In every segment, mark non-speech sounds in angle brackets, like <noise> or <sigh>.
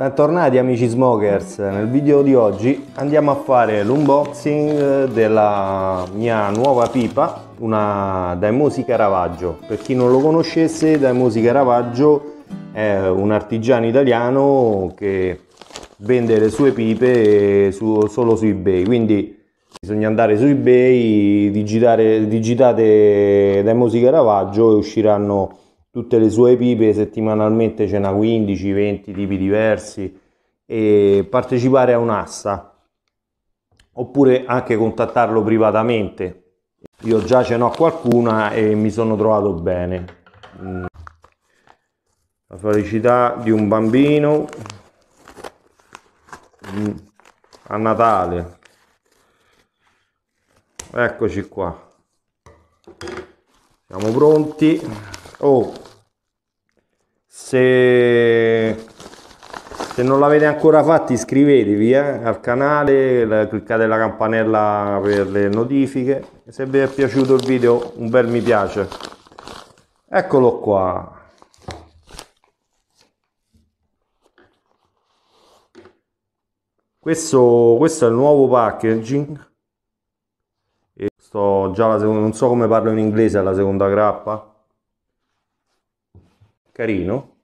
Bentornati amici smokers, nel video di oggi andiamo a fare l'unboxing della mia nuova pipa, una Daimosi Caravaggio. Per chi non lo conoscesse, Daimosi Caravaggio è un artigiano italiano che vende le sue pipe su, solo su eBay, quindi bisogna andare su eBay, digitare, digitate Daimosi Caravaggio e usciranno tutte le sue pipe settimanalmente ce n'ha 15-20 tipi diversi e partecipare a un'asta oppure anche contattarlo privatamente io già ce n'ho qualcuna e mi sono trovato bene mm. la felicità di un bambino mm. a Natale eccoci qua siamo pronti oh se, se non l'avete ancora fatto iscrivetevi eh, al canale, cliccate la campanella per le notifiche e se vi è piaciuto il video un bel mi piace. Eccolo qua. Questo, questo, è il nuovo packaging e sto già la seconda non so come parlo in inglese alla seconda grappa carino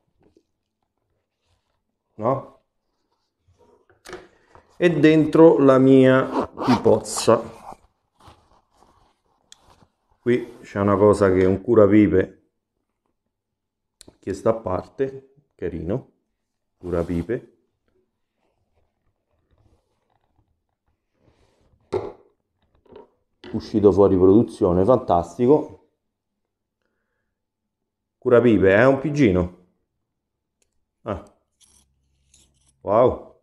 no? e dentro la mia pipozza. Qui c'è una cosa che è un curapipe che sta a parte, carino, curapipe. Uscito fuori produzione, fantastico. Curapipe è eh? un pigino. Ah. Wow.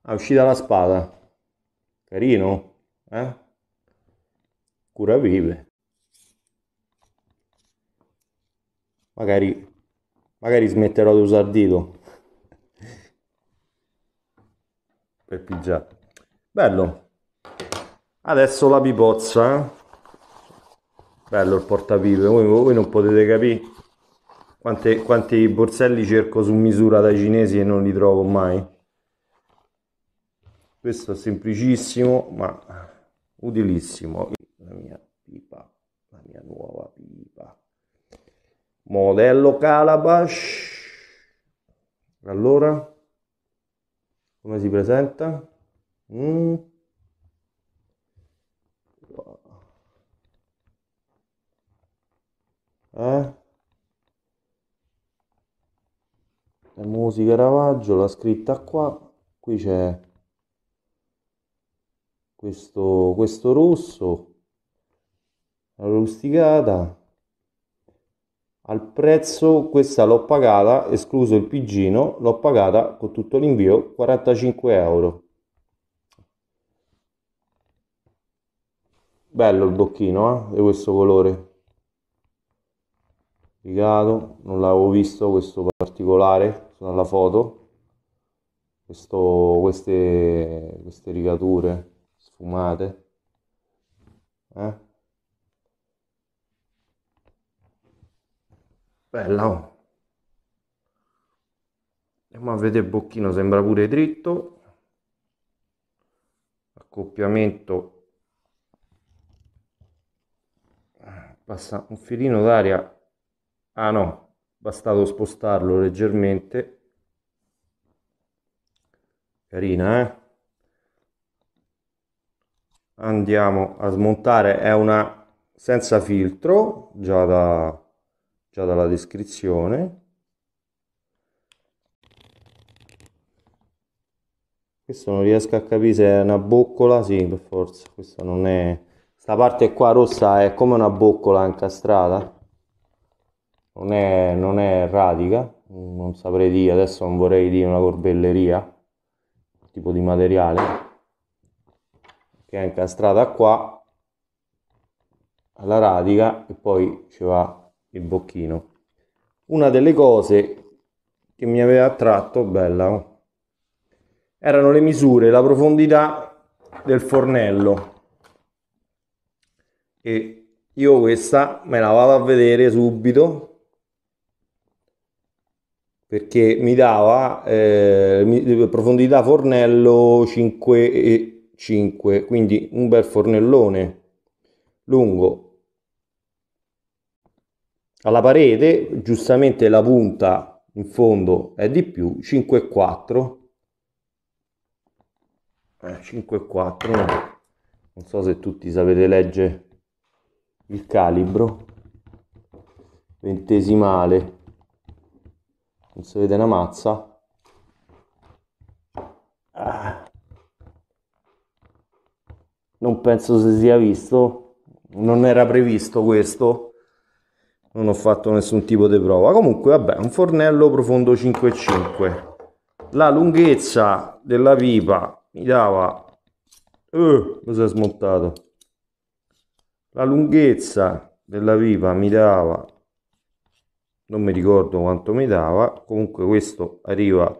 Ah, è uscita la spada. Carino, eh? Cura vive. Magari, magari smetterò di usare il dito. <laughs> per pigiare. Bello. Adesso la pipozza. Eh? Bello il portapipe, voi, voi non potete capire quante, quanti borselli cerco su misura dai cinesi e non li trovo mai? Questo è semplicissimo ma utilissimo. La mia pipa, la mia nuova pipa. Modello Calabash. Allora, come si presenta? Mm. Eh? la musica Ravaggio, la scritta qua, qui c'è questo, questo rosso, la rusticata, al prezzo questa l'ho pagata, escluso il pigino, l'ho pagata con tutto l'invio 45 euro. Bello il bocchino eh, di questo colore. Legato, non l'avevo visto questo particolare, sono foto, questo, queste, queste rigature sfumate. Eh? Bella, oh. Andiamo a vedere il bocchino, sembra pure dritto. Accoppiamento. Passa un filino d'aria ah no bastato spostarlo leggermente carina eh andiamo a smontare è una senza filtro già da già dalla descrizione questo non riesco a capire se è una boccola sì per forza questa non è questa parte qua rossa è come una boccola incastrata non è, non è radica, non saprei dire, adesso non vorrei dire una corbelleria, tipo di materiale, che è incastrata qua alla radica e poi ci va il bocchino. Una delle cose che mi aveva attratto, bella, oh, erano le misure, la profondità del fornello. E io questa me la vado a vedere subito perché mi dava eh, eh profondità fornello 5 e 5 quindi un bel fornellone lungo alla parete giustamente la punta in fondo è di più 5 e 4 eh, 5 e 4 non so se tutti sapete leggere il calibro ventesimale non si vede una mazza ah. non penso si sia visto non era previsto questo non ho fatto nessun tipo di prova comunque vabbè un fornello profondo 5,5 la lunghezza della pipa mi dava uh, mi si è smontato la lunghezza della pipa mi dava non mi ricordo quanto mi dava comunque questo arriva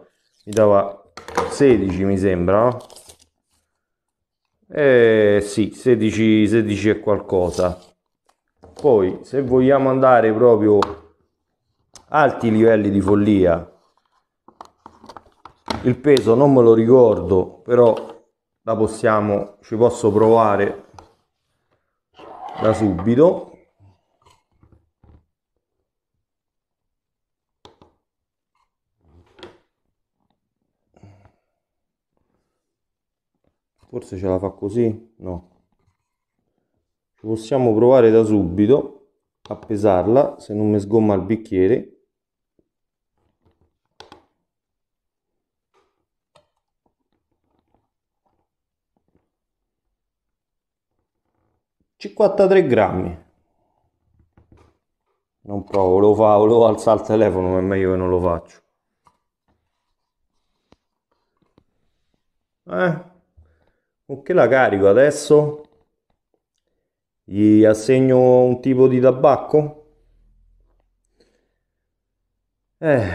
mi dava 16 mi sembra no? eh sì 16 16 e qualcosa poi se vogliamo andare proprio alti livelli di follia il peso non me lo ricordo però la possiamo ci posso provare da subito forse ce la fa così no Ci possiamo provare da subito a pesarla se non mi sgomma il bicchiere Cinquantatré grammi non provo, lo fa, lo alzare il telefono ma è meglio che non lo faccio eh con che la carico adesso gli assegno un tipo di tabacco eh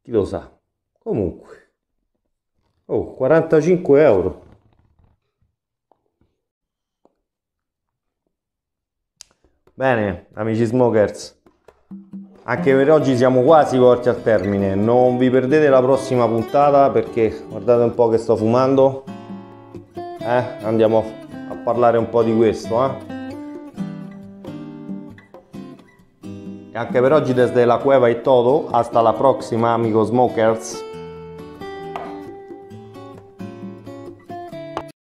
chi lo sa comunque oh 45 euro bene amici smokers anche per oggi siamo quasi corti al termine non vi perdete la prossima puntata perché guardate un po' che sto fumando eh? andiamo a parlare un po' di questo eh? e anche per oggi desde la cueva è tutto. hasta la prossima amico smokers